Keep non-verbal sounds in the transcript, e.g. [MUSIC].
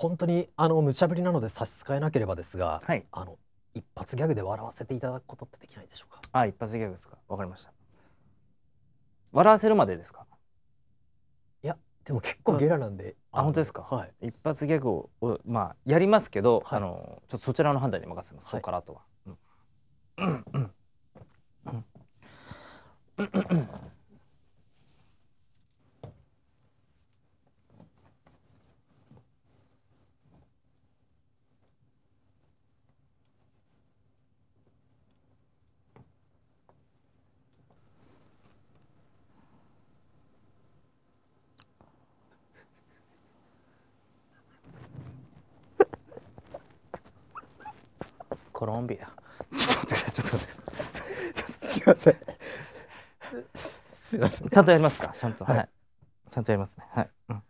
本当にあの無茶ぶりなので差し支えなければですが、はい、あの一発ギャグで笑わせていただくことってできないでしょうかあ一発ギャグですかわかりました笑わせるまでですかいやでも結構ゲラなんであ本当ですか、はい、一発ギャグをまあやりますけど、はい、あのちょっとそちらの判断に任せます、はい、そうからとは、うん、うんうんうんコロンビアちょっと待ってくださいちょっと待ってください [LAUGHS] すいませんすいませんちゃんとやりますかちゃんとはい、はい、ちゃんとやりますねはい、うん